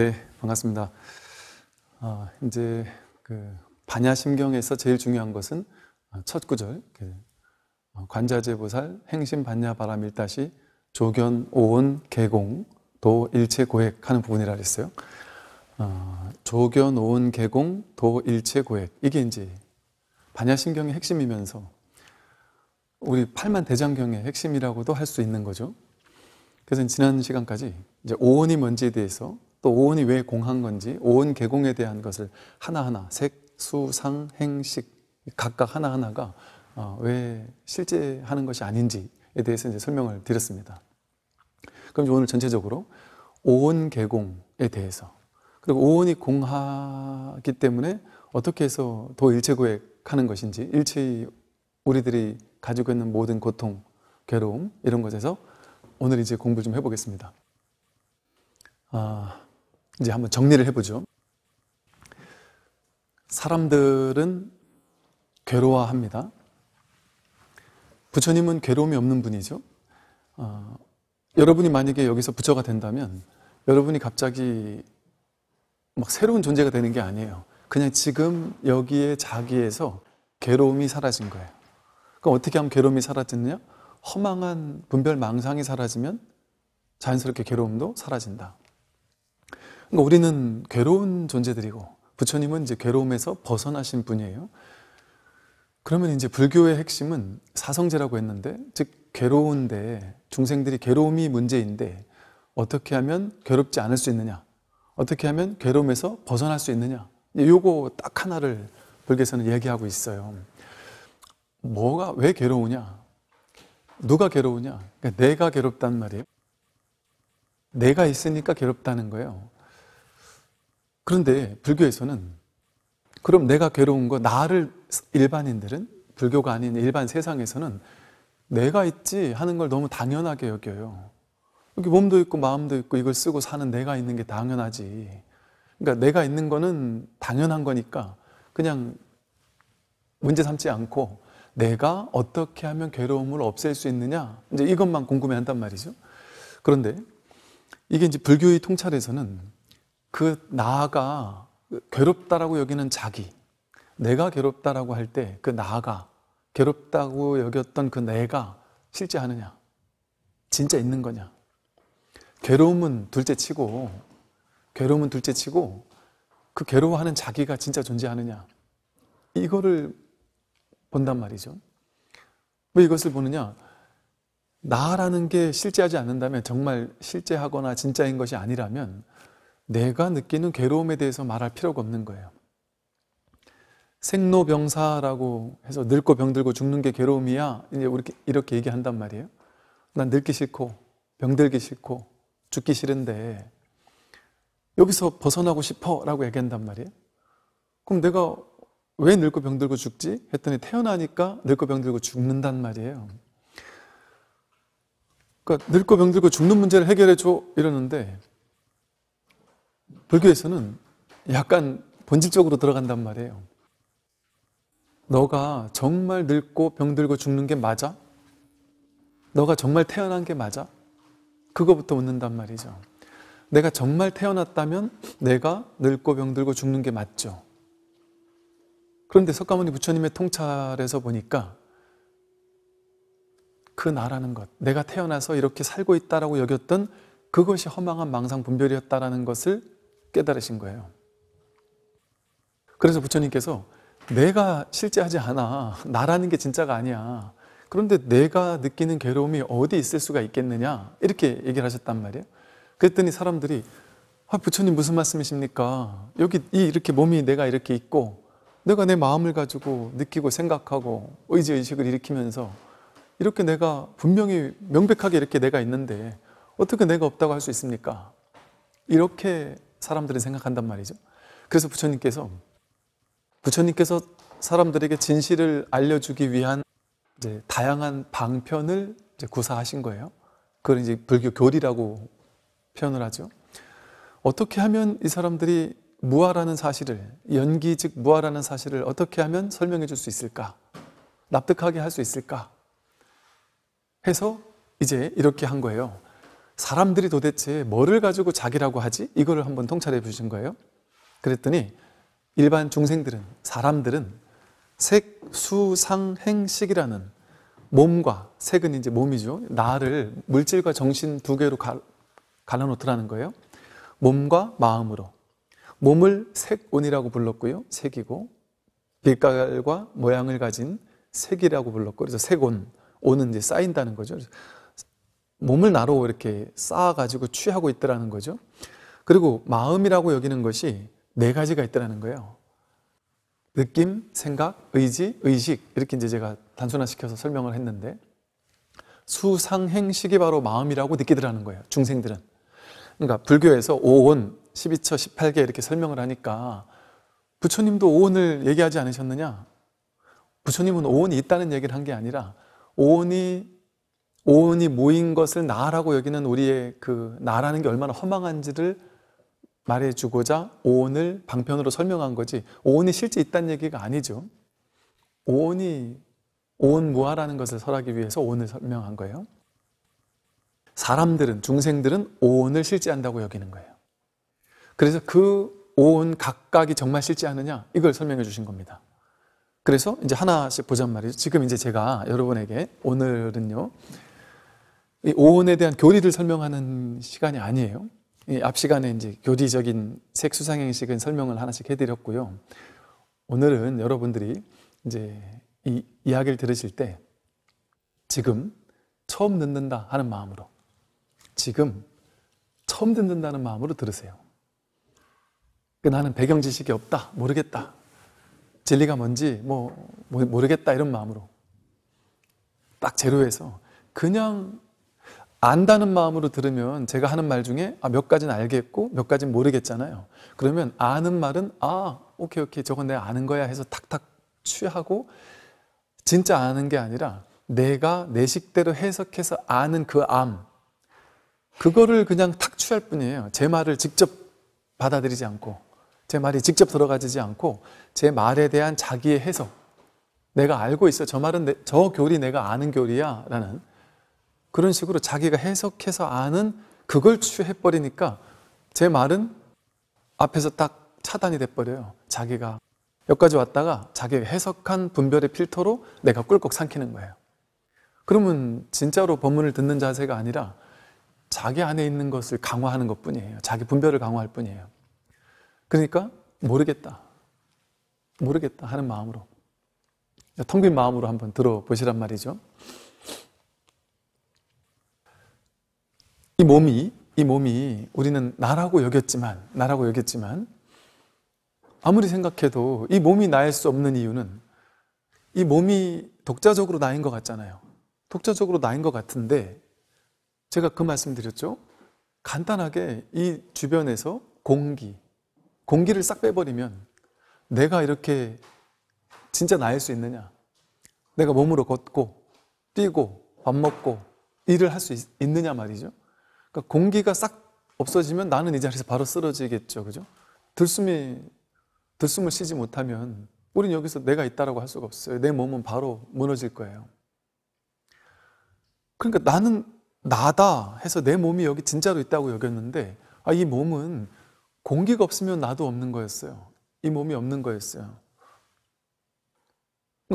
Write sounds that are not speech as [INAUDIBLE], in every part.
네, 반갑습니다. 아, 이제 그 반야심경에서 제일 중요한 것은 아, 첫 구절 그, 어, 관자재보살 행심 반야바람 일다시 조견 오온 개공 도 일체 고액 하는 부분이라 그랬어요. 어, 조견 오온 개공 도 일체 고액 이게 이제 반야심경의 핵심이면서 우리 팔만 대장경의 핵심이라고도 할 수 있는 거죠. 그래서 지난 시간까지 이제 오온이 뭔지에 대해서 또 오온이 왜 공한 건지 오온 개공에 대한 것을 하나하나 색, 수, 상, 행식 각각 하나하나가 어, 왜 실제 하는 것이 아닌지에 대해서 이제 설명을 드렸습니다. 그럼 오늘 전체적으로 오온 개공에 대해서 그리고 오온이 공하기 때문에 어떻게 해서 도 일체고액 하는 것인지 일체의 우리들이 가지고 있는 모든 고통, 괴로움 이런 것에서 오늘 이제 공부 좀 해보겠습니다. 아, 이제 한번 정리를 해보죠. 사람들은 괴로워합니다. 부처님은 괴로움이 없는 분이죠. 어, 여러분이 만약에 여기서 부처가 된다면 여러분이 갑자기 막 새로운 존재가 되는 게 아니에요. 그냥 지금 여기에 자기에서 괴로움이 사라진 거예요. 그럼 어떻게 하면 괴로움이 사라지느냐? 허망한 분별 망상이 사라지면 자연스럽게 괴로움도 사라진다. 그러니까 우리는 괴로운 존재들이고 부처님은 이제 괴로움에서 벗어나신 분이에요. 그러면 이제 불교의 핵심은 사성제라고 했는데 즉 괴로운데 중생들이 괴로움이 문제인데 어떻게 하면 괴롭지 않을 수 있느냐 어떻게 하면 괴로움에서 벗어날 수 있느냐 요거 딱 하나를 불교에서는 얘기하고 있어요 뭐가 왜 괴로우냐 누가 괴로우냐 그러니까 내가 괴롭단 말이에요 내가 있으니까 괴롭다는 거예요 그런데 불교에서는 그럼 내가 괴로운 거 나를 일반인들은 불교가 아닌 일반 세상에서는 내가 있지 하는 걸 너무 당연하게 여겨요. 여기 몸도 있고 마음도 있고 이걸 쓰고 사는 내가 있는 게 당연하지. 그러니까 내가 있는 거는 당연한 거니까 그냥 문제 삼지 않고 내가 어떻게 하면 괴로움을 없앨 수 있느냐 이제 이것만 궁금해한단 말이죠. 그런데 이게 이제 불교의 통찰에서는 그 나아가 괴롭다라고 여기는 자기, 내가 괴롭다라고 할 때 그 나아가 괴롭다고 여겼던 그 내가 실제 하느냐? 진짜 있는 거냐? 괴로움은 둘째 치고, 괴로움은 둘째 치고, 그 괴로워하는 자기가 진짜 존재하느냐? 이거를 본단 말이죠. 왜 이것을 보느냐? 나라는 게 실제하지 않는다면, 정말 실제하거나 진짜인 것이 아니라면, 내가 느끼는 괴로움에 대해서 말할 필요가 없는 거예요. 생로병사라고 해서 늙고 병들고 죽는 게 괴로움이야 이제 이렇게, 이렇게 얘기한단 말이에요. 난 늙기 싫고 병들기 싫고 죽기 싫은데 여기서 벗어나고 싶어 라고 얘기한단 말이에요. 그럼 내가 왜 늙고 병들고 죽지? 했더니 태어나니까 늙고 병들고 죽는단 말이에요. 그러니까 늙고 병들고 죽는 문제를 해결해 줘 이러는데 불교에서는 약간 본질적으로 들어간단 말이에요. 너가 정말 늙고 병들고 죽는 게 맞아? 너가 정말 태어난 게 맞아? 그거부터 묻는단 말이죠. 내가 정말 태어났다면 내가 늙고 병들고 죽는 게 맞죠. 그런데 석가모니 부처님의 통찰에서 보니까 그 나라는 것, 내가 태어나서 이렇게 살고 있다라 여겼던 그것이 허망한 망상 분별이었다라 것을 깨달으신 거예요. 그래서 부처님께서 내가 실제하지 않아. 나라는 게 진짜가 아니야. 그런데 내가 느끼는 괴로움이 어디 있을 수가 있겠느냐 이렇게 얘기를 하셨단 말이에요. 그랬더니 사람들이 아, 부처님 무슨 말씀이십니까? 여기 이렇게 몸이 내가 이렇게 있고 내가 내 마음을 가지고 느끼고 생각하고 의지의식을 일으키면서 이렇게 내가 분명히 명백하게 이렇게 내가 있는데 어떻게 내가 없다고 할 수 있습니까? 이렇게 사람들이 생각한단 말이죠. 그래서 부처님께서 부처님께서 사람들에게 진실을 알려주기 위한 이제 다양한 방편을 이제 구사하신 거예요. 그걸 이제 불교 교리라고 표현을 하죠. 어떻게 하면 이 사람들이 무아라는 사실을 연기 즉 무아라는 사실을 어떻게 하면 설명해 줄 수 있을까? 납득하게 할 수 있을까? 해서 이제 이렇게 한 거예요. 사람들이 도대체 뭐를 가지고 자기라고 하지? 이거를 한번 통찰해 보신 거예요. 그랬더니 일반 중생들은, 사람들은 색, 수, 상, 행, 식이라는 몸과 색은 이제 몸이죠. 나를 물질과 정신 두 개로 갈, 갈라놓더라는 거예요. 몸과 마음으로. 몸을 색온이라고 불렀고요. 색이고. 빛깔과 모양을 가진 색이라고 불렀고, 그래서 색온. 온은 이제 쌓인다는 거죠. 몸을 나로 이렇게 쌓아가지고 취하고 있더라는 거죠. 그리고 마음이라고 여기는 것이 네 가지가 있더라는 거예요. 느낌, 생각, 의지, 의식 이렇게 이제 제가 단순화시켜서 설명을 했는데 수상행식이 바로 마음이라고 느끼더라는 거예요. 중생들은. 그러니까 불교에서 오온, 12처, 18개 이렇게 설명을 하니까 부처님도 오온을 얘기하지 않으셨느냐? 부처님은 오온이 있다는 얘기를 한 게 아니라 오온이 온이 모인 것을 나라고 여기는 우리의 그 나라는 게 얼마나 허망한지를 말해주고자 온을 방편으로 설명한 거지 온이 실제 있다는 얘기가 아니죠. 온이온 무아라는 것을 설하기 위해서 온을 설명한 거예요. 사람들은 중생들은 온을 실제한다고 여기는 거예요. 그래서 그온 각각이 정말 실제하느냐 이걸 설명해 주신 겁니다. 그래서 이제 하나씩 보잔 말이죠. 지금 이제 제가 여러분에게 오늘은요 이 오온에 대한 교리를 설명하는 시간이 아니에요. 앞 시간에 이제 교리적인 색수상행식은 설명을 하나씩 해드렸고요. 오늘은 여러분들이 이제 이 이야기를 들으실 때 지금 처음 듣는다 하는 마음으로 지금 처음 듣는다는 마음으로 들으세요. 나는 배경 지식이 없다, 모르겠다, 진리가 뭔지 뭐 모르겠다 이런 마음으로 딱 제로에서 그냥 안다는 마음으로 들으면 제가 하는 말 중에 아, 몇 가지는 알겠고 몇 가지는 모르겠잖아요. 그러면 아는 말은 아, 오케이, 오케이, 저건 내가 아는 거야 해서 탁탁 취하고 진짜 아는 게 아니라 내가 내 식대로 해석해서 아는 그 암, 그거를 그냥 탁 취할 뿐이에요. 제 말을 직접 받아들이지 않고, 제 말이 직접 들어가지 지 않고, 제 말에 대한 자기의 해석. 내가 알고 있어. 저 말은 내, 저 교리 내가 아는 교리야. 라는 그런 식으로 자기가 해석해서 아는 그걸 취해버리니까 제 말은 앞에서 딱 차단이 돼버려요. 자기가 여기까지 왔다가 자기가 해석한 분별의 필터로 내가 꿀꺽 삼키는 거예요. 그러면 진짜로 법문을 듣는 자세가 아니라 자기 안에 있는 것을 강화하는 것 뿐이에요. 자기 분별을 강화할 뿐이에요. 그러니까 모르겠다. 모르겠다 하는 마음으로 텅 빈 마음으로 한번 들어보시란 말이죠. 이 몸이 이 몸이 우리는 나라고 여겼지만 나라고 여겼지만 아무리 생각해도 이 몸이 나일 수 없는 이유는 이 몸이 독자적으로 나인 것 같잖아요. 독자적으로 나인 것 같은데 제가 그 말씀드렸죠. 간단하게 이 주변에서 공기, 공기를 싹 빼버리면 내가 이렇게 진짜 나일 수 있느냐? 내가 몸으로 걷고, 뛰고, 밥 먹고, 일을 할 수 있느냐 말이죠. 그러니까 공기가 싹 없어지면 나는 이 자리에서 바로 쓰러지겠죠. 그죠? 들숨이, 들숨을 쉬지 못하면 우린 여기서 내가 있다라고 할 수가 없어요. 내 몸은 바로 무너질 거예요. 그러니까 나는 나다 해서 내 몸이 여기 진짜로 있다고 여겼는데 아, 이 몸은 공기가 없으면 나도 없는 거였어요. 이 몸이 없는 거였어요.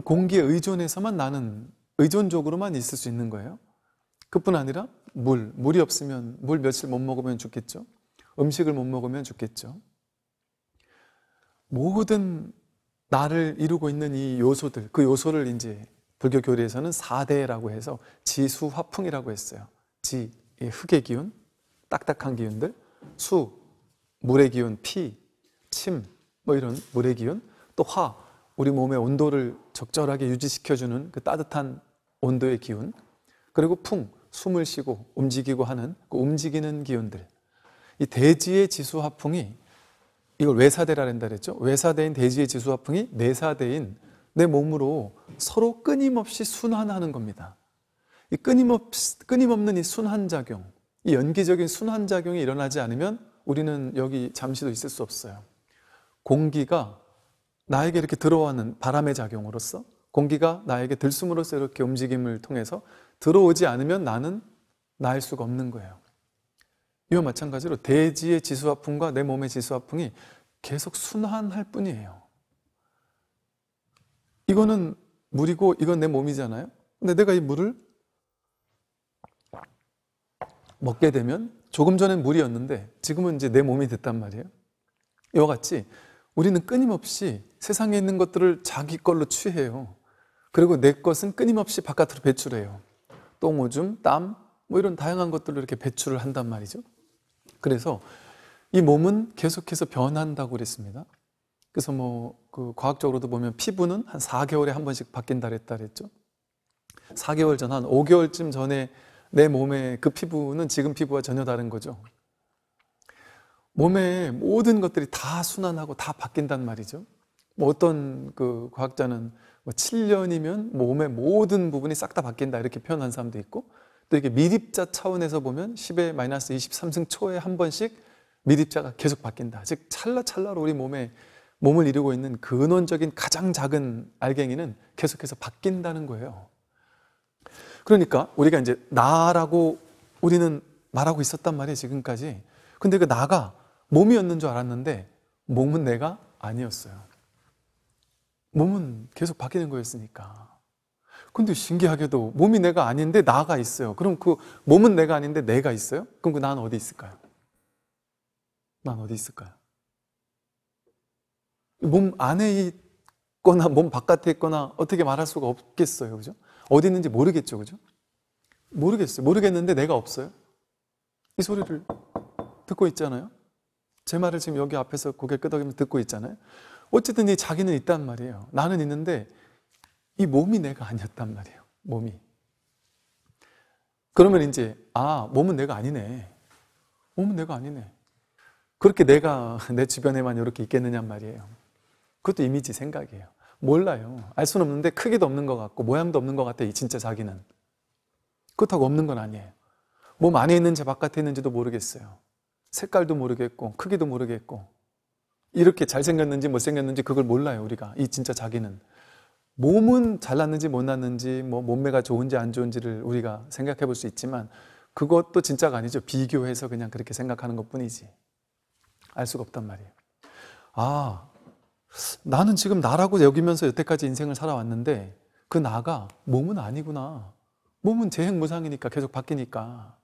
공기에 의존해서만 나는 의존적으로만 있을 수 있는 거예요. 그뿐 아니라 물, 물이 없으면 물 며칠 못 먹으면 죽겠죠. 음식을 못 먹으면 죽겠죠. 모든 나를 이루고 있는 이 요소들, 그 요소를 이제 불교 교리에서는 사대라고 해서 지수 화풍이라고 했어요. 지, 흙의 기운, 딱딱한 기운들, 수, 물의 기운, 피, 침, 뭐 이런 물의 기운, 또 화, 우리 몸의 온도를 적절하게 유지시켜주는 그 따뜻한 온도의 기운, 그리고 풍, 숨을 쉬고 움직이고 하는 그 움직이는 기운들. 이 대지의 지수화풍이 이걸 외사대라 된다 그랬죠? 외사대인 대지의 지수화풍이 내사대인 내 몸으로 서로 끊임없이 순환하는 겁니다. 이 끊임없, 끊임없는 이 순환작용, 이 연기적인 순환작용이 일어나지 않으면 우리는 여기 잠시도 있을 수 없어요. 공기가 나에게 이렇게 들어오는 바람의 작용으로써 공기가 나에게 들숨으로써 이렇게 움직임을 통해서 들어오지 않으면 나는 나일 수가 없는 거예요. 이와 마찬가지로 대지의 지수화풍과 내 몸의 지수화풍이 계속 순환할 뿐이에요. 이거는 물이고 이건 내 몸이잖아요. 근데 내가 이 물을 먹게 되면 조금 전엔 물이었는데 지금은 이제 내 몸이 됐단 말이에요. 이와 같이 우리는 끊임없이 세상에 있는 것들을 자기 걸로 취해요. 그리고 내 것은 끊임없이 바깥으로 배출해요. 똥오줌, 땀, 뭐 이런 다양한 것들로 이렇게 배출을 한단 말이죠. 그래서 이 몸은 계속해서 변한다고 그랬습니다. 그래서 뭐 그 과학적으로도 보면 피부는 한 4개월에 한 번씩 바뀐다 그랬다 그랬죠. 4개월 전, 한 5개월쯤 전에 내 몸의 그 피부는 지금 피부와 전혀 다른 거죠. 몸의 모든 것들이 다 순환하고 다 바뀐단 말이죠. 뭐 어떤 그 과학자는 뭐 7년이면 몸의 모든 부분이 싹 다 바뀐다 이렇게 표현한 사람도 있고 또 이게 미립자 차원에서 보면 10의 마이너스 23승 초에 한 번씩 미립자가 계속 바뀐다. 즉 찰나찰나로 우리 몸에 몸을 이루고 있는 근원적인 가장 작은 알갱이는 계속해서 바뀐다는 거예요. 그러니까 우리가 이제 나라고 우리는 말하고 있었단 말이에요, 지금까지. 근데 그 나가 몸이었는 줄 알았는데 몸은 내가 아니었어요. 몸은 계속 바뀌는 거였으니까. 근데 신기하게도 몸이 내가 아닌데 나가 있어요. 그럼 그 몸은 내가 아닌데 내가 있어요? 그럼 그 난 어디 있을까요? 난 어디 있을까요? 몸 안에 있거나 몸 바깥에 있거나 어떻게 말할 수가 없겠어요. 그죠? 어디 있는지 모르겠죠. 그죠? 모르겠어요. 모르겠는데 내가 없어요. 이 소리를 듣고 있잖아요. 제 말을 지금 여기 앞에서 고개 끄덕이면 듣고 있잖아요. 어쨌든 이 자기는 있단 말이에요. 나는 있는데 이 몸이 내가 아니었단 말이에요. 몸이. 그러면 이제 아 몸은 내가 아니네. 몸은 내가 아니네. 그렇게 내가 내 주변에만 이렇게 있겠느냐 말이에요. 그것도 이미지 생각이에요. 몰라요. 알 수는 없는데 크기도 없는 것 같고 모양도 없는 것 같아. 이 진짜 자기는. 그렇다고 없는 건 아니에요. 몸 안에 있는지 바깥에 있는지도 모르겠어요. 색깔도 모르겠고 크기도 모르겠고 이렇게 잘생겼는지 못생겼는지 그걸 몰라요, 우리가. 이 진짜 자기는. 몸은 잘났는지 못났는지, 뭐 몸매가 좋은지 안 좋은지를 우리가 생각해 볼 수 있지만 그것도 진짜가 아니죠. 비교해서 그냥 그렇게 생각하는 것 뿐이지. 알 수가 없단 말이에요. 아, 나는 지금 나라고 여기면서 여태까지 인생을 살아왔는데 그 나가 몸은 아니구나. 몸은 재행무상이니까 계속 바뀌니까.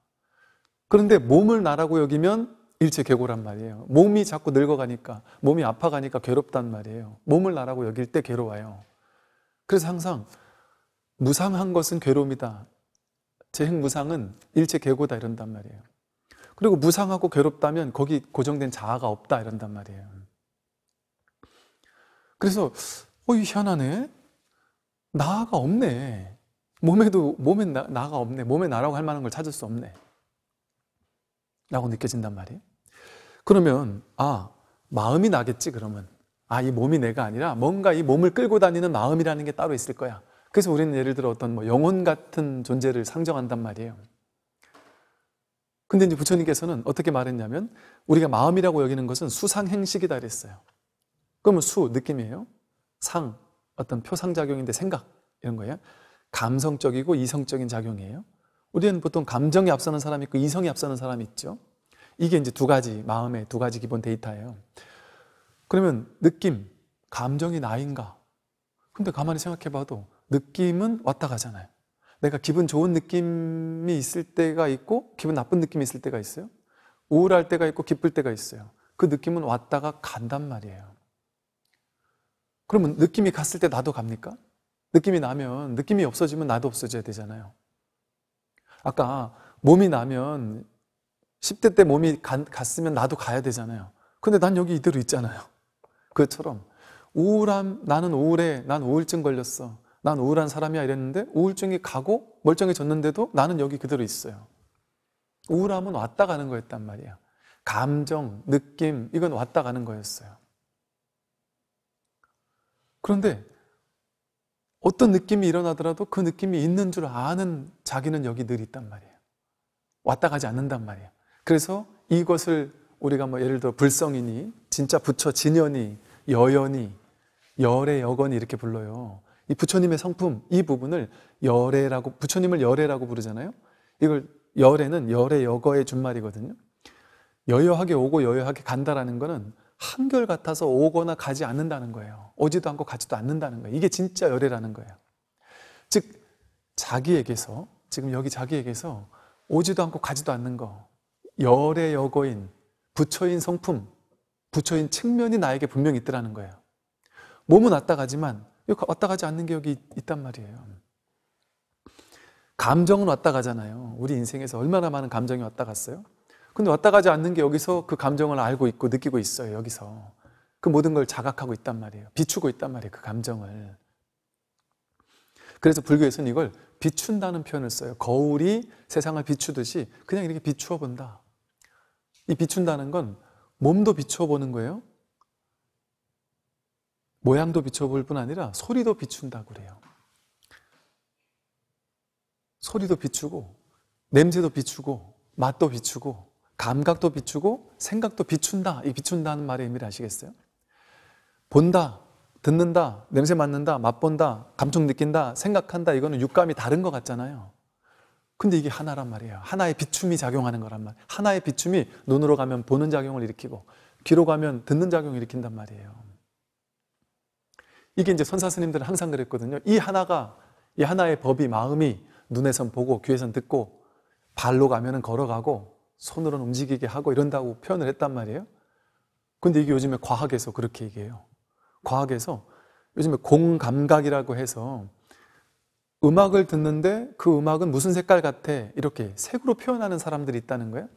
그런데 몸을 나라고 여기면 일체계고란 말이에요. 몸이 자꾸 늙어가니까 몸이 아파가니까 괴롭단 말이에요. 몸을 나라고 여길 때 괴로워요. 그래서 항상 무상한 것은 괴로움이다. 제행무상은 일체계고다 이런단 말이에요. 그리고 무상하고 괴롭다면 거기 고정된 자아가 없다 이런단 말이에요. 그래서 어이 희한하네. 나가 아 없네. 몸에도 몸에 나, 나가 없네. 몸에 나라고 할 만한 걸 찾을 수 없네. 라고 느껴진단 말이에요. 그러면 아 마음이 나겠지 그러면 아 이 몸이 내가 아니라 뭔가 이 몸을 끌고 다니는 마음이라는 게 따로 있을 거야. 그래서 우리는 예를 들어 어떤 뭐 영혼 같은 존재를 상정한단 말이에요. 근데 이제 부처님께서는 어떻게 말했냐면 우리가 마음이라고 여기는 것은 수상행식이다 그랬어요. 그러면 수 느낌이에요. 상 어떤 표상작용인데 생각 이런 거예요. 감성적이고 이성적인 작용이에요. 우리는 보통 감정이 앞서는 사람이 있고 이성이 앞서는 사람이 있죠. 이게 이제 두 가지, 마음의 두 가지 기본 데이터예요. 그러면 느낌, 감정이 나인가? 근데 가만히 생각해 봐도 느낌은 왔다 가잖아요. 내가 기분 좋은 느낌이 있을 때가 있고, 기분 나쁜 느낌이 있을 때가 있어요. 우울할 때가 있고, 기쁠 때가 있어요. 그 느낌은 왔다가 간단 말이에요. 그러면 느낌이 갔을 때 나도 갑니까? 느낌이 나면, 느낌이 없어지면 나도 없어져야 되잖아요. 아까 몸이 나면 10대 때 몸이 갔으면 나도 가야 되잖아요. 근데 난 여기 이대로 있잖아요. 그처럼 우울함, 나는 우울해, 난 우울증 걸렸어, 난 우울한 사람이야 이랬는데 우울증이 가고 멀쩡해졌는데도 나는 여기 그대로 있어요. 우울함은 왔다 가는 거였단 말이야. 감정, 느낌, 이건 왔다 가는 거였어요. 그런데 어떤 느낌이 일어나더라도 그 느낌이 있는 줄 아는 자기는 여기 늘 있단 말이에요. 왔다 가지 않는단 말이에요. 그래서 이것을 우리가 뭐 예를 들어 불성이니 진짜 부처 진연이 여연이 열의 여건이 이렇게 불러요. 이 부처님의 성품 이 부분을 열애라고 부처님을 열애라고 부르잖아요. 이걸 열애는 열의 여거의 준말이거든요. 여여하게 오고 여여하게 간다라는 거는 한결 같아서 오거나 가지 않는다는 거예요. 오지도 않고 가지도 않는다는 거예요. 이게 진짜 열애라는 거예요. 즉 자기에게서 지금 여기 자기에게서 오지도 않고 가지도 않는 거 열의 여고인 부처인 성품, 부처인 측면이 나에게 분명히 있더라는 거예요. 몸은 왔다 가지만 왔다 가지 않는 게 여기 있단 말이에요. 감정은 왔다 가잖아요. 우리 인생에서 얼마나 많은 감정이 왔다 갔어요? 근데 왔다 가지 않는 게 여기서 그 감정을 알고 있고 느끼고 있어요. 여기서. 그 모든 걸 자각하고 있단 말이에요. 비추고 있단 말이에요. 그 감정을. 그래서 불교에서는 이걸 비춘다는 표현을 써요. 거울이 세상을 비추듯이 그냥 이렇게 비추어 본다. 이 비춘다는 건 몸도 비춰보는 거예요. 모양도 비춰볼 뿐 아니라 소리도 비춘다고 그래요. 소리도 비추고, 냄새도 비추고, 맛도 비추고, 감각도 비추고, 생각도 비춘다. 이 비춘다는 말의 의미를 아시겠어요? 본다, 듣는다, 냄새 맡는다, 맛본다, 감촉 느낀다, 생각한다. 이거는 육감이 다른 것 같잖아요. 근데 이게 하나란 말이에요. 하나의 비춤이 작용하는 거란 말. 하나의 비춤이 눈으로 가면 보는 작용을 일으키고 귀로 가면 듣는 작용을 일으킨단 말이에요. 이게 이제 선사 스님들은 항상 그랬거든요. 이 하나가 이 하나의 법이 마음이 눈에선 보고 귀에선 듣고 발로 가면은 걸어가고 손으로는 움직이게 하고 이런다고 표현을 했단 말이에요. 근데 이게 요즘에 과학에서 그렇게 얘기해요. 과학에서 요즘에 공감각이라고 해서 음악을 듣는데 그 음악은 무슨 색깔 같아? 이렇게 색으로 표현하는 사람들이 있다는 거예요.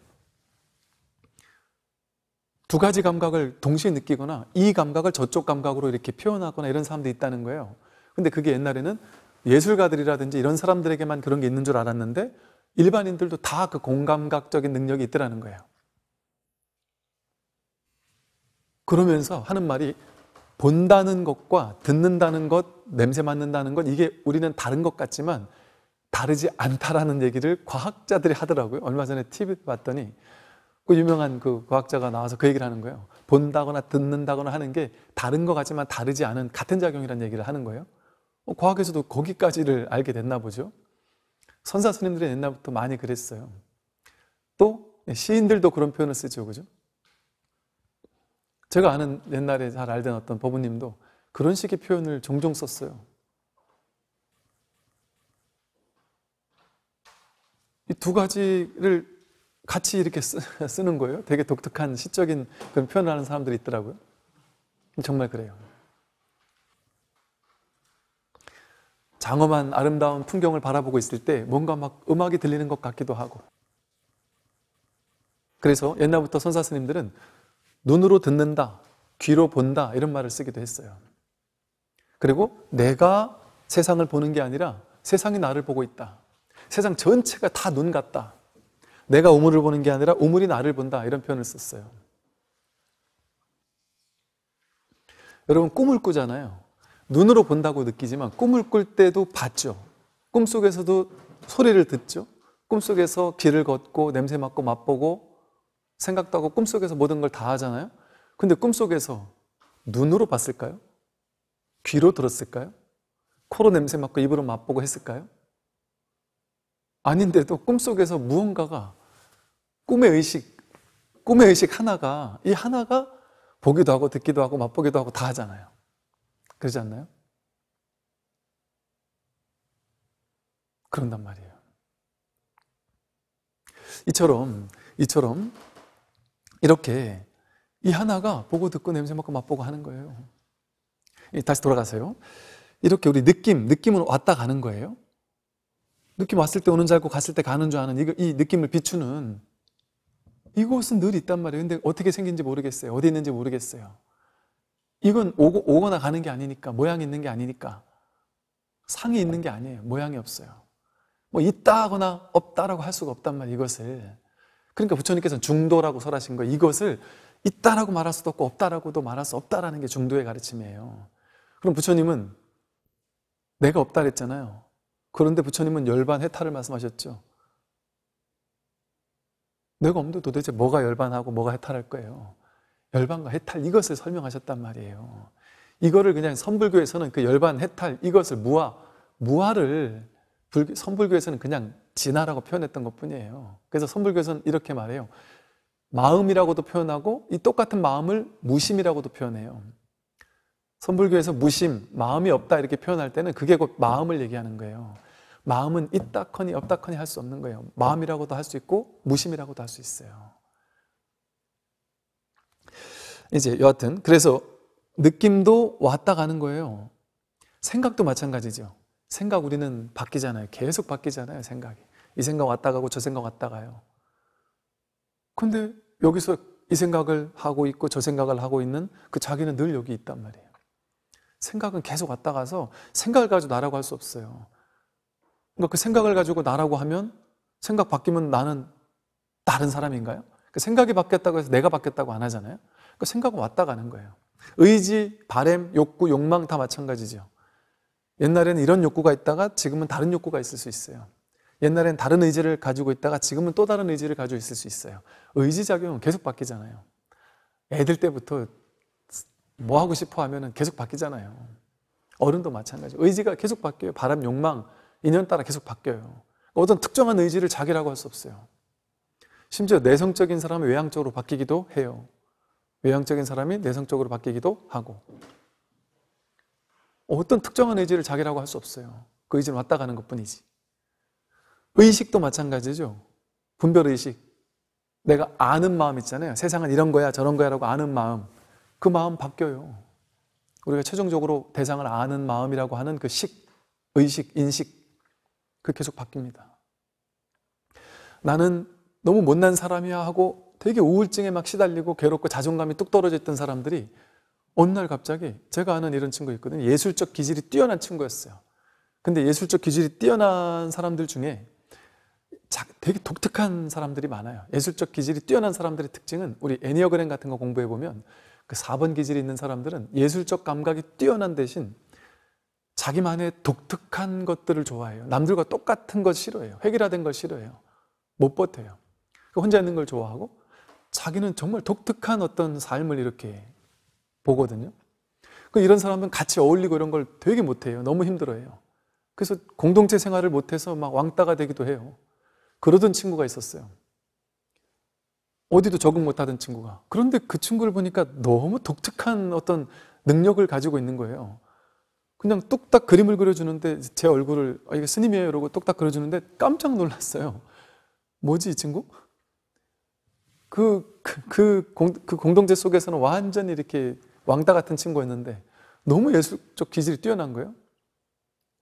두 가지 감각을 동시에 느끼거나 이 감각을 저쪽 감각으로 이렇게 표현하거나 이런 사람들이 있다는 거예요. 근데 그게 옛날에는 예술가들이라든지 이런 사람들에게만 그런 게 있는 줄 알았는데 일반인들도 다 그 공감각적인 능력이 있더라는 거예요. 그러면서 하는 말이 본다는 것과 듣는다는 것, 냄새 맡는다는 것, 이게 우리는 다른 것 같지만 다르지 않다라는 얘기를 과학자들이 하더라고요. 얼마 전에 TV 봤더니 그 유명한 그 과학자가 나와서 그 얘기를 하는 거예요. 본다거나 듣는다거나 하는 게 다른 것 같지만 다르지 않은 같은 작용이라는 얘기를 하는 거예요. 어, 과학에서도 거기까지를 알게 됐나 보죠. 선사 스님들이 옛날부터 많이 그랬어요. 또 네, 시인들도 그런 표현을 쓰죠, 그죠? 제가 아는 옛날에 잘 알던 어떤 법부님도 그런 식의 표현을 종종 썼어요. 이 두 가지를 같이 이렇게 쓰, [LAUGHS] 는 거예요. 되게 독특한 시적인 그런 표현을 하는 사람들이 있더라고요. 정말 그래요. 장엄한 아름다운 풍경을 바라보고 있을 때 뭔가 막 음악이 들리는 것 같기도 하고. 그래서 옛날부터 선사 스님들은 눈으로 듣는다, 귀로 본다 이런 말을 쓰기도 했어요. 그리고 내가 세상을 보는 게 아니라 세상이 나를 보고 있다. 세상 전체가 다 눈 같다. 내가 우물을 보는 게 아니라 우물이 나를 본다 이런 표현을 썼어요. 여러분 꿈을 꾸잖아요. 눈으로 본다고 느끼지만 꿈을 꿀 때도 봤죠. 꿈속에서도 소리를 듣죠. 꿈속에서 길을 걷고 냄새 맡고 맛보고 생각도 하고 꿈속에서 모든 걸 다 하잖아요. 근데 꿈속에서 눈으로 봤을까요? 귀로 들었을까요? 코로 냄새 맡고 입으로 맛보고 했을까요? 아닌데도 꿈속에서 무언가가 꿈의 의식, 꿈의 의식 하나가 이 하나가 보기도 하고 듣기도 하고 맛보기도 하고 다 하잖아요. 그러지 않나요? 그런단 말이에요. 이처럼 이처럼 이렇게 이 하나가 보고 듣고 냄새 맡고 맛보고 하는 거예요. 예, 다시 돌아가세요. 이렇게 우리 느낌, 느낌은 왔다 가는 거예요. 느낌 왔을 때 오는 줄 알고 갔을 때 가는 줄 아는 이, 이 느낌을 비추는 이곳은 늘 있단 말이에요. 근데 어떻게 생긴지 모르겠어요. 어디 있는지 모르겠어요. 이건 오고, 오거나 가는 게 아니니까, 모양이 있는 게 아니니까, 상이 있는 게 아니에요. 모양이 없어요. 뭐 있다 거나 없다라고 할 수가 없단 말이에요. 이것을. 그러니까 부처님께서는 중도라고 설하신 거 이것을 있다라고 말할 수도 없고 없다라고도 말할 수 없다라는 게 중도의 가르침이에요. 그럼 부처님은 내가 없다 그랬잖아요. 그런데 부처님은 열반 해탈을 말씀하셨죠. 내가 없는 도대체 뭐가 열반하고 뭐가 해탈할 거예요. 열반과 해탈 이것을 설명하셨단 말이에요. 이거를 그냥 선불교에서는 그 열반 해탈 이것을 무화 무화를 선불교에서는 그냥 진화라고 표현했던 것 뿐이에요. 그래서 선불교에서는 이렇게 말해요. 마음이라고도 표현하고 이 똑같은 마음을 무심이라고도 표현해요. 선불교에서 무심, 마음이 없다 이렇게 표현할 때는 그게 곧 마음을 얘기하는 거예요. 마음은 있다커니 없다커니 할 수 없는 거예요. 마음이라고도 할 수 있고 무심이라고도 할 수 있어요. 이제 여하튼 그래서 느낌도 왔다 가는 거예요. 생각도 마찬가지죠. 생각 우리는 바뀌잖아요. 계속 바뀌잖아요, 생각이. 이 생각 왔다 가고 저 생각 왔다 가요. 근데 여기서 이 생각을 하고 있고 저 생각을 하고 있는 그 자기는 늘 여기 있단 말이에요. 생각은 계속 왔다 가서 생각을 가지고 나라고 할 수 없어요. 그러니까 그 생각을 가지고 나라고 하면 생각 바뀌면 나는 다른 사람인가요? 그 생각이 바뀌었다고 해서 내가 바뀌었다고 안 하잖아요. 그 생각은 왔다 가는 거예요. 의지, 바램, 욕구, 욕망 다 마찬가지죠. 옛날에는 이런 욕구가 있다가 지금은 다른 욕구가 있을 수 있어요. 옛날엔 다른 의지를 가지고 있다가 지금은 또 다른 의지를 가지고 있을 수 있어요. 의지작용은 계속 바뀌잖아요. 애들 때부터 뭐 하고 싶어 하면은 계속 바뀌잖아요. 어른도 마찬가지. 의지가 계속 바뀌어요. 바람, 욕망, 인연 따라 계속 바뀌어요. 그러니까 어떤 특정한 의지를 자기라고 할 수 없어요. 심지어 내성적인 사람은 외향적으로 바뀌기도 해요. 외향적인 사람이 내성적으로 바뀌기도 하고. 어떤 특정한 의지를 자기라고 할 수 없어요. 그 의지는 왔다 가는 것 뿐이지. 의식도 마찬가지죠. 분별의식. 내가 아는 마음 있잖아요. 세상은 이런 거야, 저런 거야 라고 아는 마음. 그 마음 바뀌어요. 우리가 최종적으로 대상을 아는 마음이라고 하는 그 식, 의식, 인식. 그 계속 바뀝니다. 나는 너무 못난 사람이야 하고 되게 우울증에 막 시달리고 괴롭고 자존감이 뚝 떨어져 있던 사람들이 어느 날 갑자기 제가 아는 이런 친구 있거든요. 예술적 기질이 뛰어난 친구였어요. 근데 예술적 기질이 뛰어난 사람들 중에 되게 독특한 사람들이 많아요. 예술적 기질이 뛰어난 사람들의 특징은 우리 애니어그램 같은 거 공부해 보면 그 4번 기질이 있는 사람들은 예술적 감각이 뛰어난 대신 자기만의 독특한 것들을 좋아해요. 남들과 똑같은 것 싫어해요. 획일화된 걸 싫어해요. 못 버텨요. 혼자 있는 걸 좋아하고 자기는 정말 독특한 어떤 삶을 이렇게 보거든요. 그 이런 사람은 같이 어울리고 이런 걸 되게 못해요. 너무 힘들어해요. 그래서 공동체 생활을 못해서 막 왕따가 되기도 해요. 그러던 친구가 있었어요. 어디도 적응 못하던 친구가. 그런데 그 친구를 보니까 너무 독특한 어떤 능력을 가지고 있는 거예요. 그냥 뚝딱 그림을 그려주는데 제 얼굴을 아, 이거 스님이에요 이러고 뚝딱 그려주는데 깜짝 놀랐어요. 뭐지 이 친구? 그, 그, 그, 공, 그 공동체 속에서는 완전히 이렇게 왕따 같은 친구였는데 너무 예술적 기질이 뛰어난 거예요.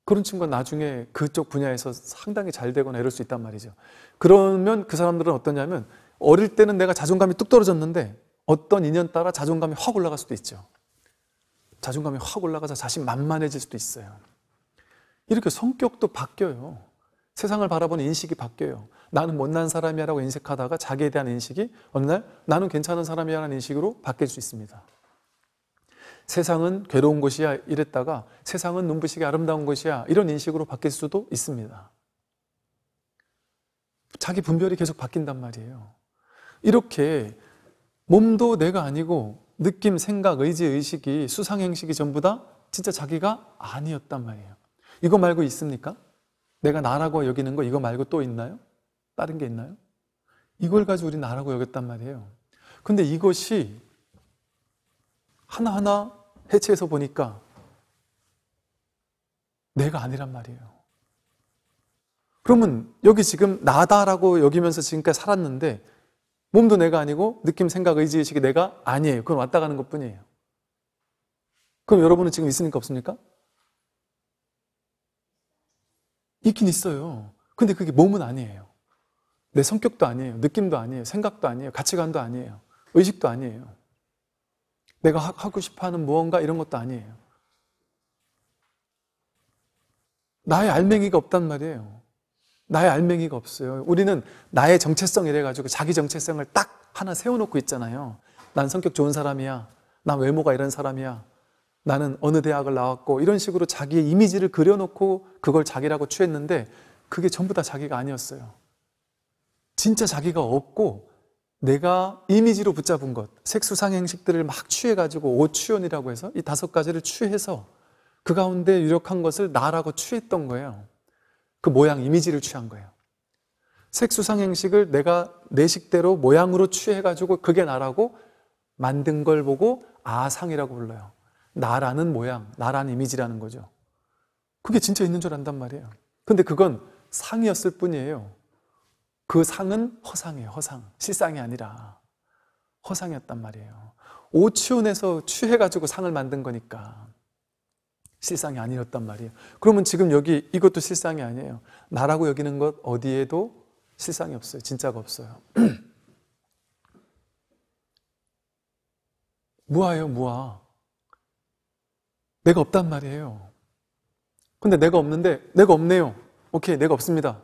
그런 친구가 나중에 그쪽 분야에서 상당히 잘 되거나 이럴 수 있단 말이죠. 그러면 그 사람들은 어떠냐면 어릴 때는 내가 자존감이 뚝 떨어졌는데 어떤 인연 따라 자존감이 확 올라갈 수도 있죠. 자존감이 확 올라가서 자신 만만해질 수도 있어요. 이렇게 성격도 바뀌어요. 세상을 바라보는 인식이 바뀌어요. 나는 못난 사람이야라고 인색하다가 자기에 대한 인식이 어느 날 나는 괜찮은 사람이야라는 인식으로 바뀔 수 있습니다. 세상은 괴로운 것이야 이랬다가 세상은 눈부시게 아름다운 것이야 이런 인식으로 바뀔 수도 있습니다. 자기 분별이 계속 바뀐단 말이에요. 이렇게 몸도 내가 아니고 느낌, 생각, 의지, 의식이 수상 행식이 전부 다 진짜 자기가 아니었단 말이에요. 이거 말고 있습니까? 내가 나라고 여기는 거 이거 말고 또 있나요? 다른 게 있나요? 이걸 가지고 우리 나라고 여겼단 말이에요. 근데 이것이 하나하나 해체해서 보니까 내가 아니란 말이에요. 그러면 여기 지금 나다라고 여기면서 지금까지 살았는데 몸도 내가 아니고 느낌, 생각, 의지, 의식이 내가 아니에요. 그건 왔다 가는 것 뿐이에요. 그럼 여러분은 지금 있으니까 없습니까? 있긴 있어요. 근데 그게 몸은 아니에요. 내 성격도 아니에요. 느낌도 아니에요. 생각도 아니에요. 가치관도 아니에요. 의식도 아니에요. 내가 하고 싶어 하는 무언가 이런 것도 아니에요. 나의 알맹이가 없단 말이에요. 나의 알맹이가 없어요. 우리는 나의 정체성 이래가지고 자기 정체성을 딱 하나 세워놓고 있잖아요. 난 성격 좋은 사람이야. 난 외모가 이런 사람이야. 나는 어느 대학을 나왔고 이런 식으로 자기의 이미지를 그려놓고 그걸 자기라고 취했는데 그게 전부 다 자기가 아니었어요. 진짜 자기가 없고 내가 이미지로 붙잡은 것, 색수상행식들을 막 취해가지고 오추연이라고 해서 이 다섯 가지를 취해서 그 가운데 유력한 것을 나라고 취했던 거예요. 그 모양, 이미지를 취한 거예요. 색수상행식을 내가 내 식대로 모양으로 취해가지고 그게 나라고 만든 걸 보고 아상이라고 불러요. 나라는 모양, 나라는 이미지라는 거죠. 그게 진짜 있는 줄 안단 말이에요. 근데 그건 상이었을 뿐이에요. 그 상은 허상이에요, 허상. 실상이 아니라 허상이었단 말이에요. 오치온에서 취해가지고 상을 만든 거니까 실상이 아니었단 말이에요. 그러면 지금 여기 이것도 실상이 아니에요. 나라고 여기는 것 어디에도 실상이 없어요. 진짜가 없어요. [CLEARS THROAT] 무아예요, 무아. 내가 없단 말이에요. 근데 내가 없는데, 내가 없네요. 오케이, 내가 없습니다.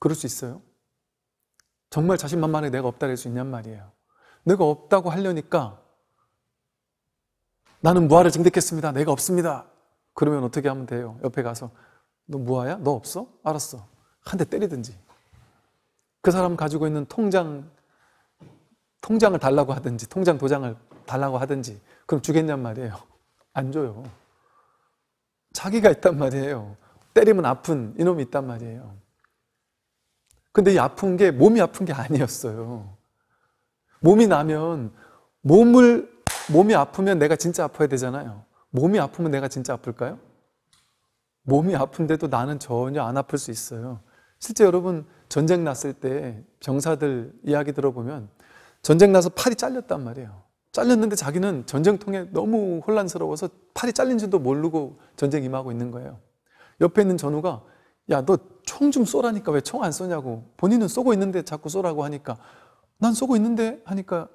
그럴 수 있어요? 정말 자신만만하게 내가 없다랄 수 있냔 말이에요. 내가 없다고 하려니까 나는 무아를 증득했습니다. 내가 없습니다. 그러면 어떻게 하면 돼요? 옆에 가서 너 무아야? 너 없어? 알았어. 한 대 때리든지. 그 사람 가지고 있는 통장 통장을 달라고 하든지 통장 도장을 달라고 하든지 그럼 주겠냔 말이에요. 안 줘요. 자기가 있단 말이에요. 때리면 아픈 이놈이 있단 말이에요. 근데 이 아픈 게 몸이 아픈 게 아니었어요. 몸이 나면 몸을 몸이 아프면 내가 진짜 아파야 되잖아요. 몸이 아프면 내가 진짜 아플까요? 몸이 아픈데도 나는 전혀 안 아플 수 있어요. 실제 여러분 전쟁 났을 때 병사들 이야기 들어보면 전쟁 나서 팔이 잘렸단 말이에요. 잘렸는데 자기는 전쟁통에 너무 혼란스러워서 팔이 잘린지도 모르고 전쟁 임하고 있는 거예요. 옆에 있는 전우가 야, 너 총 좀 쏘라니까 왜 총 안 쏘냐고. 본인은 쏘고 있는데 자꾸 쏘라고 하니까 난 쏘고 있는데 하니까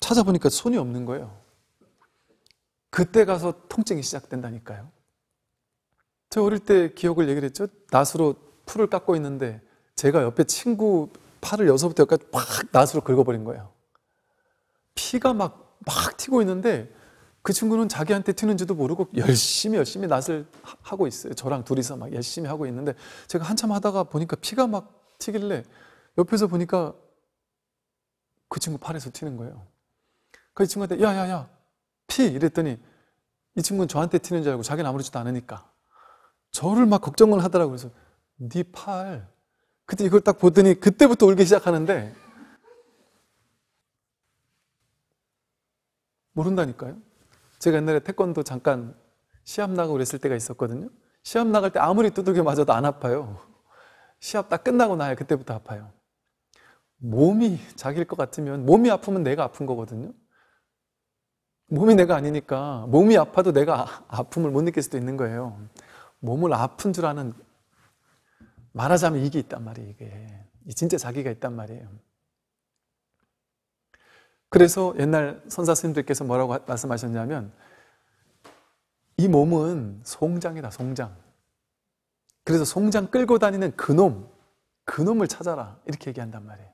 찾아보니까 손이 없는 거예요. 그때 가서 통증이 시작된다니까요. 저 어릴 때 기억을 얘기를 했죠. 낫으로 풀을 깎고 있는데 제가 옆에 친구 팔을 여섯부터 여기까지 팍 낫으로 긁어버린 거예요. 피가 막, 막 튀고 있는데 그 친구는 자기한테 튀는지도 모르고 열심히 열심히 낯을 하고 있어요. 저랑 둘이서 막 열심히 하고 있는데 제가 한참 하다가 보니까 피가 막 튀길래 옆에서 보니까 그 친구 팔에서 튀는 거예요. 그 친구한테 야야야 피 이랬더니 이 친구는 저한테 튀는 줄 알고 자기는 아무렇지도 않으니까 저를 막 걱정을 하더라고요. 그래서 네 팔. 그때 이걸 딱 보더니 그때부터 울기 시작하는데 모른다니까요. 제가 옛날에 태권도 잠깐 시합 나가고 그랬을 때가 있었거든요. 시합 나갈 때 아무리 두들겨 맞아도 안 아파요. 시합 딱 끝나고 나야 그때부터 아파요. 몸이 자기일 것 같으면 몸이 아프면 내가 아픈 거거든요. 몸이 내가 아니니까 몸이 아파도 내가 아, 아픔을 못 느낄 수도 있는 거예요. 몸을 아픈 줄 아는 말하자면 이게 있단 말이에요. 이게 진짜 자기가 있단 말이에요. 그래서 옛날 선사 스님들께서 뭐라고 말씀하셨냐면 이 몸은 송장이다, 송장. 그래서 송장 끌고 다니는 그놈, 그놈을 찾아라. 이렇게 얘기한단 말이에요.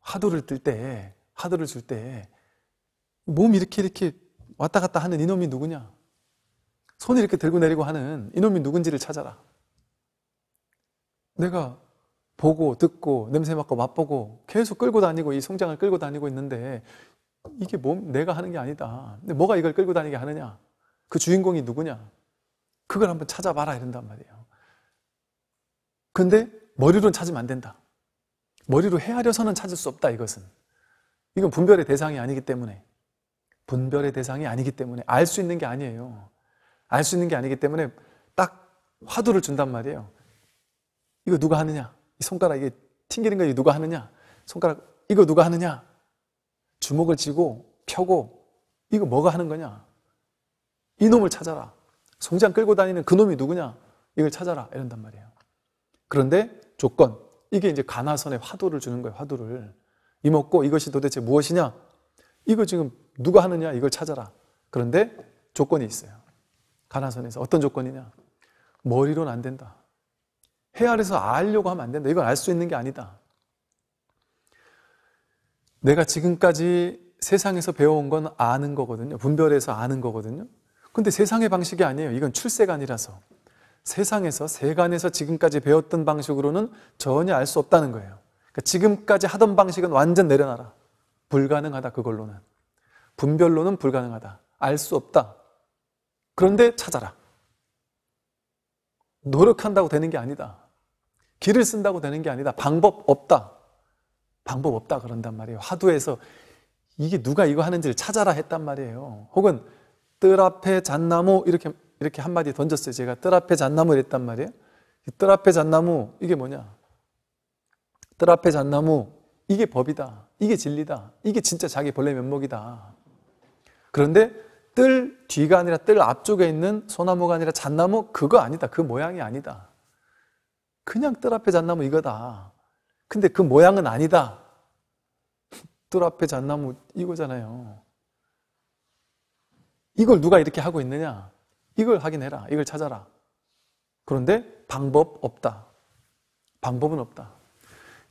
화두를 뜰 때, 화두를 줄 때, 몸 이렇게 이렇게 왔다 갔다 하는 이놈이 누구냐? 손을 이렇게 들고 내리고 하는 이놈이 누군지를 찾아라. 내가 보고 듣고 냄새 맡고 맛보고 계속 끌고 다니고 이 성장을 끌고 다니고 있는데 이게 뭐 내가 하는 게 아니다. 근데 뭐가 이걸 끌고 다니게 하느냐? 그 주인공이 누구냐? 그걸 한번 찾아봐라 이런단 말이에요. 근데 머리로는 찾으면 안 된다. 머리로 헤아려서는 찾을 수 없다 이것은. 이건 분별의 대상이 아니기 때문에 분별의 대상이 아니기 때문에 알 수 있는 게 아니에요. 알 수 있는 게 아니기 때문에 딱 화두를 준단 말이에요. 이거 누가 하느냐? 이 손가락 이게 튕기는 거 누가 하느냐? 손가락 이거 누가 하느냐? 주먹을 쥐고 펴고 이거 뭐가 하는 거냐? 이놈을 찾아라. 송장 끌고 다니는 그놈이 누구냐? 이걸 찾아라. 이런단 말이에요. 그런데 조건. 이게 이제 가나선의 화두를 주는 거예요. 화두를. 이먹고 이것이 도대체 무엇이냐? 이거 지금 누가 하느냐? 이걸 찾아라. 그런데 조건이 있어요. 가나선에서 어떤 조건이냐? 머리로는 안 된다. 해아려서 알려고 하면 안 된다. 이건 알 수 있는 게 아니다. 내가 지금까지 세상에서 배워온 건 아는 거거든요. 분별해서 아는 거거든요. 근데 세상의 방식이 아니에요. 이건 출세관이라서. 세상에서, 세간에서 지금까지 배웠던 방식으로는 전혀 알 수 없다는 거예요. 그러니까 지금까지 하던 방식은 완전 내려놔라. 불가능하다, 그걸로는. 분별로는 불가능하다. 알 수 없다. 그런데 찾아라. 노력한다고 되는 게 아니다. 길을 쓴다고 되는 게 아니다. 방법 없다. 방법 없다 그런단 말이에요. 화두에서 이게 누가 이거 하는지를 찾아라 했단 말이에요. 혹은 뜰 앞에 잣나무 이렇게 이렇게 한마디 던졌어요. 제가 뜰 앞에 잣나무 이랬단 말이에요. 뜰 앞에 잣나무 이게 뭐냐? 뜰 앞에 잣나무 이게 법이다. 이게 진리다. 이게 진짜 자기 본래 면목이다. 그런데 뜰 뒤가 아니라 뜰 앞쪽에 있는 소나무가 아니라 잣나무 그거 아니다. 그 모양이 아니다. 그냥 뜰 앞에 잣나무 이거다. 근데 그 모양은 아니다. [LAUGHS] 뜰 앞에 잣나무 이거잖아요. 이걸 누가 이렇게 하고 있느냐? 이걸 확인해라. 이걸 찾아라. 그런데 방법 없다. 방법은 없다.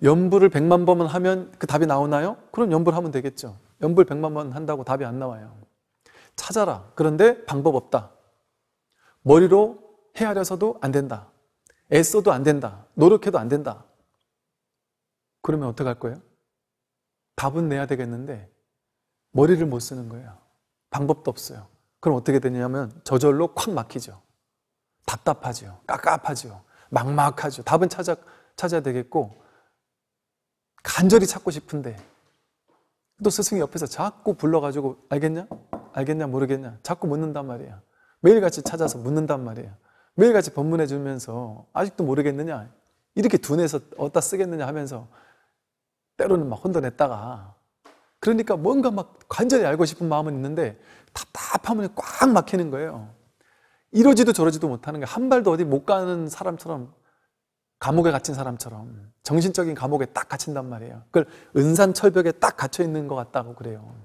연불을 백만 번만 하면 그 답이 나오나요? 그럼 연불하면 되겠죠. 연불 백만번 한다고 답이 안 나와요. 찾아라. 그런데 방법 없다. 머리로 헤아려서도 안 된다. 애써도 안 된다. 노력해도 안 된다. 그러면 어떡할 거예요? 답은 내야 되겠는데 머리를 못 쓰는 거예요. 방법도 없어요. 그럼 어떻게 되냐면 저절로 콱 막히죠. 답답하죠. 깝깝하죠. 막막하죠. 답은 찾아, 찾아야 되겠고 간절히 찾고 싶은데 또 스승이 옆에서 자꾸 불러가지고 알겠냐? 알겠냐 모르겠냐 자꾸 묻는단 말이야. 매일같이 찾아서 묻는단 말이야. 매일같이 법문해 주면서 아직도 모르겠느냐 이렇게 둔해서 어디다 쓰겠느냐 하면서 때로는 막 혼돈했다가 그러니까 뭔가 막 간절히 알고 싶은 마음은 있는데 답답하면 꽉 막히는 거예요. 이러지도 저러지도 못하는 게 한 발도 어디 못 가는 사람처럼 감옥에 갇힌 사람처럼 정신적인 감옥에 딱 갇힌단 말이에요. 그걸 은산철벽에 딱 갇혀 있는 것 같다고 그래요.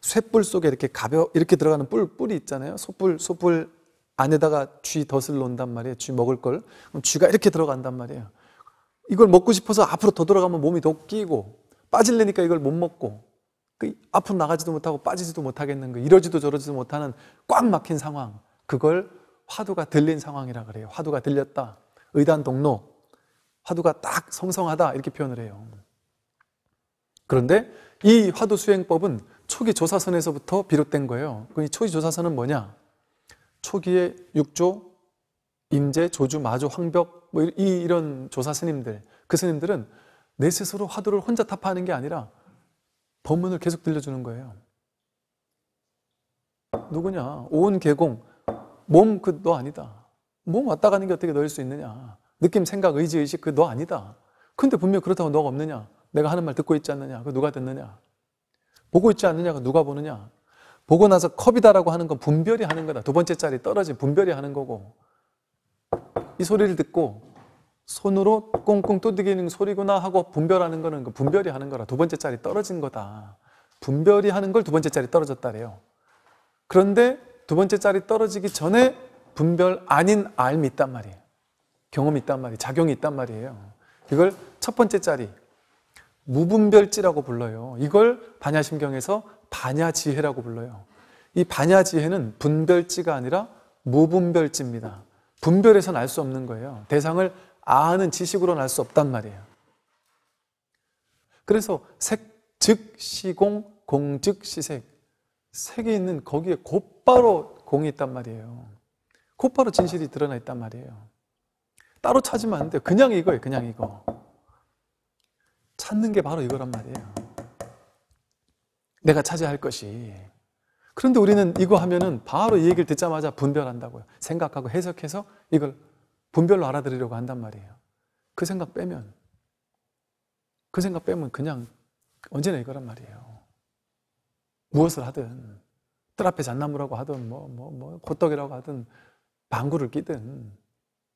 쇠뿔 속에 이렇게 가벼 이렇게 들어가는 뿔 뿔이 있잖아요. 소뿔 소뿔 안에다가 쥐 덫을 놓는단 말이에요. 쥐 먹을 걸. 그럼 쥐가 이렇게 들어간단 말이에요. 이걸 먹고 싶어서 앞으로 더 들어가면 몸이 더 끼고 빠질래니까 이걸 못 먹고 그 앞으로 나가지도 못하고 빠지지도 못하겠는 거 그 이러지도 저러지도 못하는 꽉 막힌 상황. 그걸 화두가 들린 상황이라 그래요. 화두가 들렸다. 의단 동로. 화두가 딱 성성하다 이렇게 표현을 해요. 그런데 이 화두 수행법은 초기 조사선에서부터 비롯된 거예요. 그 초기 조사선은 뭐냐? 초기에 육조, 임제, 조주, 마조 황벽 뭐 이, 런 조사 스님들 그 스님들은 내 스스로 화두를 혼자 타파하는 게 아니라 법문을 계속 들려주는 거예요. 누구냐? 온계공몸 그 너 아니다. 몸 왔다 가는 게 어떻게 너일 수 있느냐? 느낌, 생각, 의지, 의식 그 너 아니다. 근데 분명 그렇다고 너가 없느냐? 내가 하는 말 듣고 있지 않느냐? 그 누가 듣느냐? 보고 있지 않느냐가 누가 보느냐? 보고 나서 컵이다라고 하는 건 분별이 하는 거다. 두 번째 짜리 떨어진 분별이 하는 거고. 이 소리를 듣고 손으로 꽁꽁 두드기는 소리구나 하고 분별하는 거는 그 분별이 하는 거라. 두 번째 짜리 떨어진 거다. 분별이 하는 걸 두 번째 짜리 떨어졌다래요. 그런데 두 번째 짜리 떨어지기 전에 분별 아닌 알이 있단 말이에요. 경험이 있단 말이에요. 작용이 있단 말이에요. 이걸 첫 번째 짜리, 무분별지라고 불러요. 이걸 반야심경에서 반야지혜라고 불러요. 이 반야지혜는 분별지가 아니라 무분별지입니다. 분별해서는 알 수 없는 거예요. 대상을 아는 지식으로는 알 수 없단 말이에요. 그래서 색, 즉, 시공, 공, 즉, 시색. 색이 있는 거기에 곧바로 공이 있단 말이에요. 곧바로 진실이 드러나 있단 말이에요. 따로 찾으면 안 돼요. 그냥 이거예요. 그냥 이거. 찾는 게 바로 이거란 말이에요. 내가 차지할 것이. 그런데 우리는 이거 하면은 바로 이 얘기를 듣자마자 분별한다고요. 생각하고 해석해서 이걸 분별로 알아들으려고 한단 말이에요. 그 생각 빼면, 그 생각 빼면 그냥 언제나 이거란 말이에요. 무엇을 하든, 뜰 앞에 잔나무라고 하든, 뭐, 뭐, 뭐, 호떡이라고 하든, 방구를 끼든,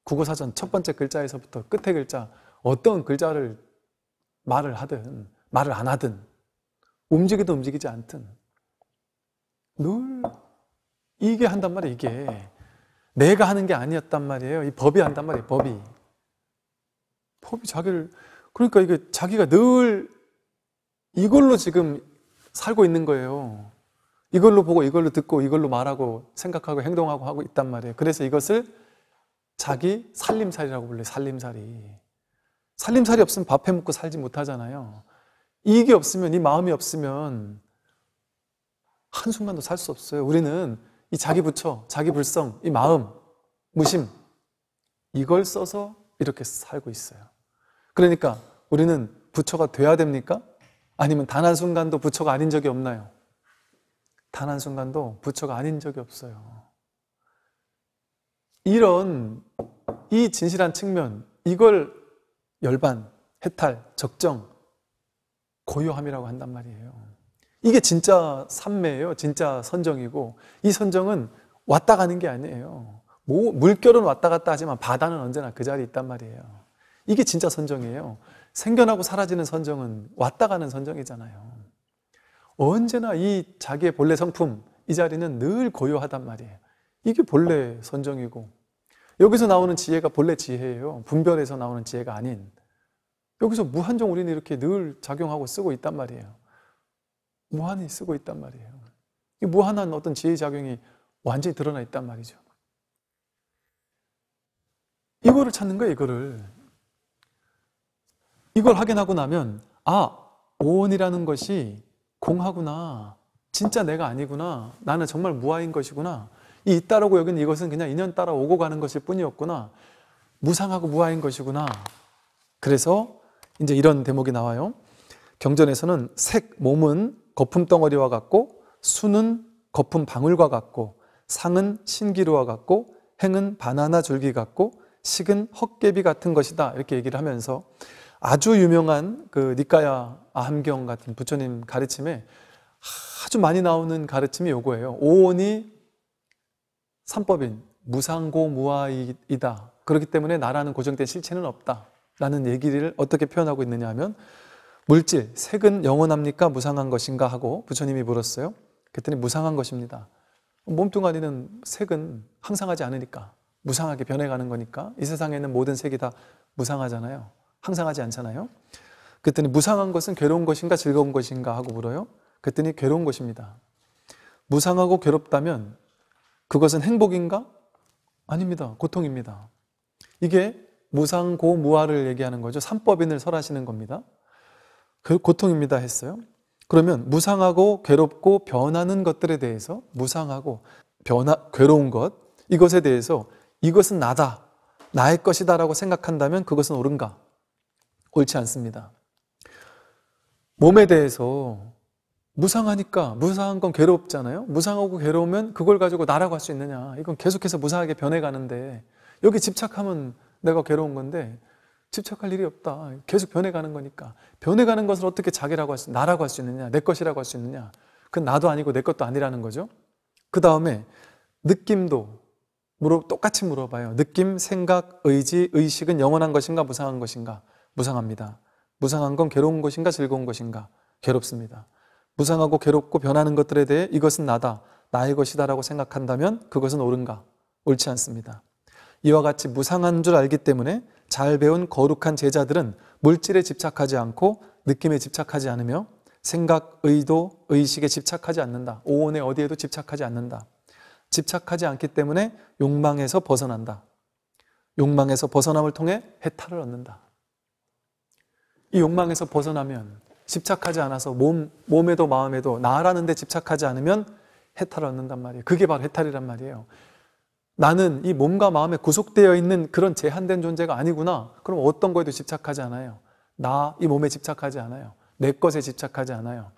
국어사전 첫 번째 글자에서부터 끝에 글자, 어떤 글자를 말을 하든 말을 안 하든 움직이든 움직이지 않든 늘 이게 한단 말이에요 이게 내가 하는 게 아니었단 말이에요 이 법이 한단 말이에요 법이 법이 자기를 그러니까 이게 자기가 늘 이걸로 지금 살고 있는 거예요 이걸로 보고 이걸로 듣고 이걸로 말하고 생각하고 행동하고 하고 있단 말이에요 그래서 이것을 자기 살림살이라고 불러요 살림살이 살림살이 없으면 밥 해먹고 살지 못하잖아요. 이익이 없으면, 이 마음이 없으면 한순간도 살 수 없어요. 우리는 이 자기 부처, 자기 불성, 이 마음, 무심, 이걸 써서 이렇게 살고 있어요. 그러니까 우리는 부처가 돼야 됩니까? 아니면 단 한순간도 부처가 아닌 적이 없나요? 단 한순간도 부처가 아닌 적이 없어요. 이런, 이 진실한 측면, 이걸 열반, 해탈, 적정, 고요함이라고 한단 말이에요. 이게 진짜 삼매예요. 진짜 선정이고 이 선정은 왔다 가는 게 아니에요. 뭐, 물결은 왔다 갔다 하지만 바다는 언제나 그 자리에 있단 말이에요. 이게 진짜 선정이에요. 생겨나고 사라지는 선정은 왔다 가는 선정이잖아요. 언제나 이 자기의 본래 성품, 이 자리는 늘 고요하단 말이에요. 이게 본래 선정이고 여기서 나오는 지혜가 본래 지혜예요. 분별에서 나오는 지혜가 아닌. 여기서 무한정 우리는 이렇게 늘 작용하고 쓰고 있단 말이에요. 무한히 쓰고 있단 말이에요. 이 무한한 어떤 지혜 작용이 완전히 드러나 있단 말이죠. 이거를 찾는 거예요, 이거를. 이걸 확인하고 나면, 아, 오원이라는 것이 공하구나. 진짜 내가 아니구나. 나는 정말 무아인 것이구나. 이 있다라고 여기는 이것은 그냥 인연 따라 오고 가는 것일 뿐이었구나. 무상하고 무아인 것이구나. 그래서 이제 이런 대목이 나와요. 경전에서는 색, 몸은 거품덩어리와 같고 수는 거품 방울과 같고 상은 신기루와 같고 행은 바나나 줄기 같고 식은 헛개비 같은 것이다 이렇게 얘기를 하면서 아주 유명한 그 니까야 아함경 같은 부처님 가르침에 아주 많이 나오는 가르침이 요거예요. 오온이 삼법인 무상고무아이다. 그렇기 때문에 나라는 고정된 실체는 없다. 라는 얘기를 어떻게 표현하고 있느냐 하면 물질, 색은 영원합니까? 무상한 것인가? 하고 부처님이 물었어요. 그랬더니 무상한 것입니다. 몸뚱아리는 색은 항상하지 않으니까 무상하게 변해가는 거니까 이 세상에 는 모든 색이 다 무상하잖아요. 항상하지 않잖아요. 그랬더니 무상한 것은 괴로운 것인가 즐거운 것인가 하고 물어요. 그랬더니 괴로운 것입니다. 무상하고 괴롭다면 그것은 행복인가? 아닙니다. 고통입니다. 이게 무상고 무아를 얘기하는 거죠. 삼법인을 설하시는 겁니다. 그 고통입니다 했어요. 그러면 무상하고 괴롭고 변하는 것들에 대해서 무상하고 변화 괴로운 것 이것에 대해서 이것은 나다. 나의 것이다라고 생각한다면 그것은 옳은가? 옳지 않습니다. 몸에 대해서 무상하니까 무상한 건 괴롭잖아요. 무상하고 괴로우면 그걸 가지고 나라고 할 수 있느냐. 이건 계속해서 무상하게 변해가는데 여기 집착하면 내가 괴로운 건데 집착할 일이 없다. 계속 변해가는 거니까. 변해가는 것을 어떻게 자기라고 할 수, 나라고 할 수 있느냐. 내 것이라고 할 수 있느냐. 그건 나도 아니고 내 것도 아니라는 거죠. 그 다음에 느낌도 물어, 똑같이 물어봐요. 느낌, 생각, 의지, 의식은 영원한 것인가 무상한 것인가? 무상합니다. 무상한 건 괴로운 것인가 즐거운 것인가? 괴롭습니다. 무상하고 괴롭고 변하는 것들에 대해 이것은 나다, 나의 것이다라고 생각한다면 그것은 옳은가? 옳지 않습니다. 이와 같이 무상한 줄 알기 때문에 잘 배운 거룩한 제자들은 물질에 집착하지 않고 느낌에 집착하지 않으며 생각, 의도, 의식에 집착하지 않는다. 오원의 어디에도 집착하지 않는다. 집착하지 않기 때문에 욕망에서 벗어난다. 욕망에서 벗어남을 통해 해탈을 얻는다. 이 욕망에서 벗어나면 집착하지 않아서 몸, 몸에도 마음에도 나라는 데 집착하지 않으면 해탈을 얻는단 말이에요. 그게 바로 해탈이란 말이에요. 나는 이 몸과 마음에 구속되어 있는 그런 제한된 존재가 아니구나. 그럼 어떤 거에도 집착하지 않아요. 나, 이 몸에 집착하지 않아요. 내 것에 집착하지 않아요.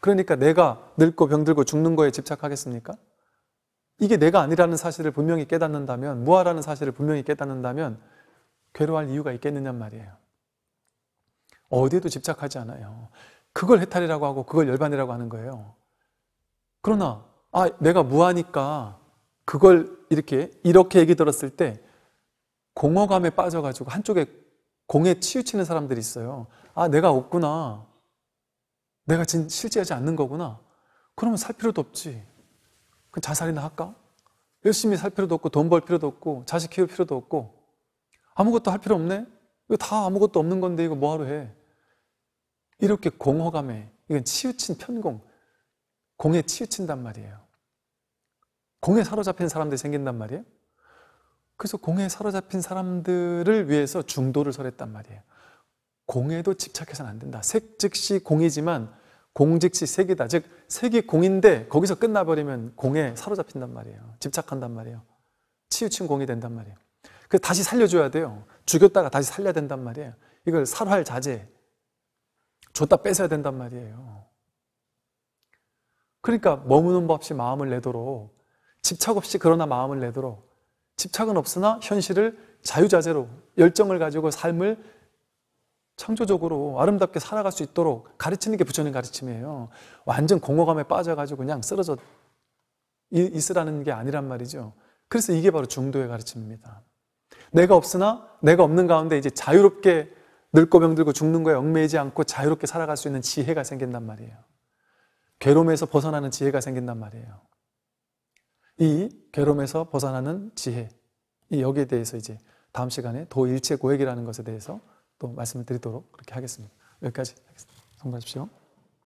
그러니까 내가 늙고 병들고 죽는 거에 집착하겠습니까? 이게 내가 아니라는 사실을 분명히 깨닫는다면, 무아라는 사실을 분명히 깨닫는다면, 괴로워할 이유가 있겠느냐 말이에요. 어디에도 집착하지 않아요. 그걸 해탈이라고 하고 그걸 열반이라고 하는 거예요. 그러나 아 내가 무하니까 그걸 이렇게 이렇게 얘기 들었을 때 공허감에 빠져가지고 한쪽에 공에 치우치는 사람들이 있어요. 아 내가 없구나. 내가 진 실제하지 않는 거구나. 그러면 살 필요도 없지. 그 자살이나 할까? 열심히 살 필요도 없고 돈 벌 필요도 없고 자식 키울 필요도 없고 아무것도 할 필요 없네. 이거 다 아무것도 없는 건데 이거 뭐하러 해? 이렇게 공허감에 이건 치우친 편공, 공에 치우친단 말이에요. 공에 사로잡힌 사람들이 생긴단 말이에요. 그래서 공에 사로잡힌 사람들을 위해서 중도를 설했단 말이에요. 공에도 집착해서는 안 된다. 색 즉시 공이지만 공 즉시 색이다. 즉 색이 공인데 거기서 끝나버리면 공에 사로잡힌단 말이에요. 집착한단 말이에요. 치우친 공이 된단 말이에요. 그 다시 살려줘야 돼요. 죽였다가 다시 살려야 된단 말이에요. 이걸 사로할 자제, 줬다 뺏어야 된단 말이에요. 그러니까 머무는 법 없이 마음을 내도록 집착 없이 그러나 마음을 내도록 집착은 없으나 현실을 자유자재로 열정을 가지고 삶을 창조적으로 아름답게 살아갈 수 있도록 가르치는 게 부처님 가르침이에요. 완전 공허감에 빠져가지고 그냥 쓰러져 있으라는 게 아니란 말이죠. 그래서 이게 바로 중도의 가르침입니다. 내가 없으나 내가 없는 가운데 이제 자유롭게 늙고 병들고 죽는 거에 얽매이지 않고 자유롭게 살아갈 수 있는 지혜가 생긴단 말이에요. 괴로움에서 벗어나는 지혜가 생긴단 말이에요. 이 괴로움에서 벗어나는 지혜. 이 여기에 대해서 이제 다음 시간에 도일체 고액이라는 것에 대해서 또 말씀을 드리도록 그렇게 하겠습니다. 여기까지 하겠습니다. 성공하십시오.